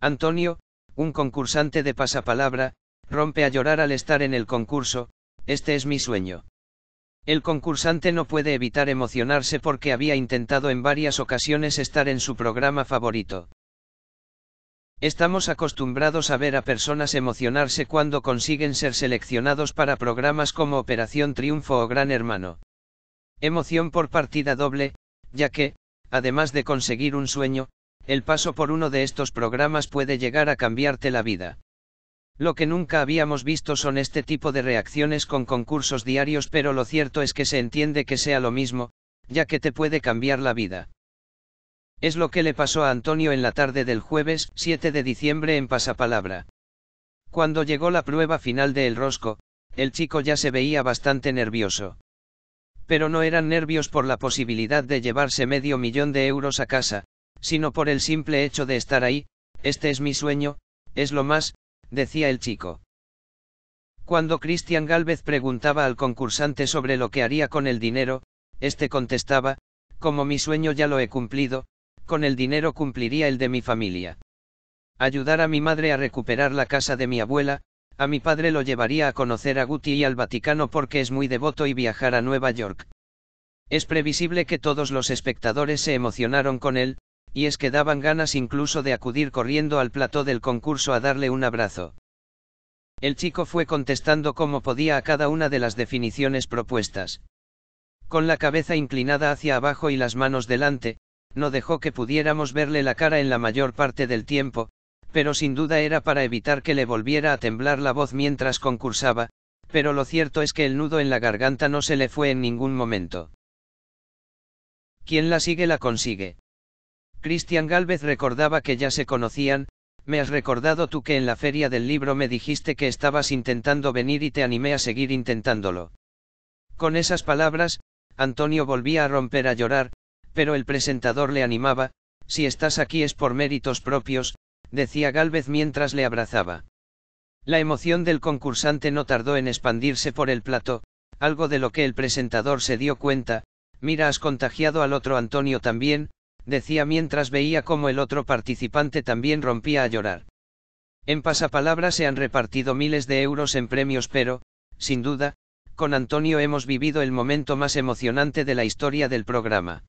Antonio, un concursante de pasapalabra, rompe a llorar al estar en el concurso, este es mi sueño. El concursante no puede evitar emocionarse porque había intentado en varias ocasiones estar en su programa favorito. Estamos acostumbrados a ver a personas emocionarse cuando consiguen ser seleccionados para programas como Operación Triunfo o Gran Hermano. Emoción por partida doble, ya que, además de conseguir un sueño, el paso por uno de estos programas puede llegar a cambiarte la vida. Lo que nunca habíamos visto son este tipo de reacciones con concursos diarios, pero lo cierto es que se entiende que sea lo mismo, ya que te puede cambiar la vida. Es lo que le pasó a Antonio en la tarde del jueves 7 de diciembre en Pasapalabra. Cuando llegó la prueba final de El Rosco, el chico ya se veía bastante nervioso. Pero no eran nervios por la posibilidad de llevarse medio millón de euros a casa, sino por el simple hecho de estar ahí, este es mi sueño, es lo más, decía el chico. Cuando Cristian Galvez preguntaba al concursante sobre lo que haría con el dinero, este contestaba, como mi sueño ya lo he cumplido, con el dinero cumpliría el de mi familia. Ayudar a mi madre a recuperar la casa de mi abuela, a mi padre lo llevaría a conocer a Guti y al Vaticano porque es muy devoto y viajar a Nueva York. Es previsible que todos los espectadores se emocionaron con él, y es que daban ganas incluso de acudir corriendo al plató del concurso a darle un abrazo. El chico fue contestando como podía a cada una de las definiciones propuestas. Con la cabeza inclinada hacia abajo y las manos delante, no dejó que pudiéramos verle la cara en la mayor parte del tiempo, pero sin duda era para evitar que le volviera a temblar la voz mientras concursaba, pero lo cierto es que el nudo en la garganta no se le fue en ningún momento. Quien la sigue la consigue. Cristian Galvez recordaba que ya se conocían, me has recordado tú que en la feria del libro me dijiste que estabas intentando venir y te animé a seguir intentándolo. Con esas palabras, Antonio volvía a romper a llorar, pero el presentador le animaba, si estás aquí es por méritos propios, decía Galvez mientras le abrazaba. La emoción del concursante no tardó en expandirse por el plato, algo de lo que el presentador se dio cuenta, mira has contagiado al otro Antonio también, decía mientras veía cómo el otro participante también rompía a llorar. En pasapalabra se han repartido miles de euros en premios pero, sin duda, con Antonio hemos vivido el momento más emocionante de la historia del programa.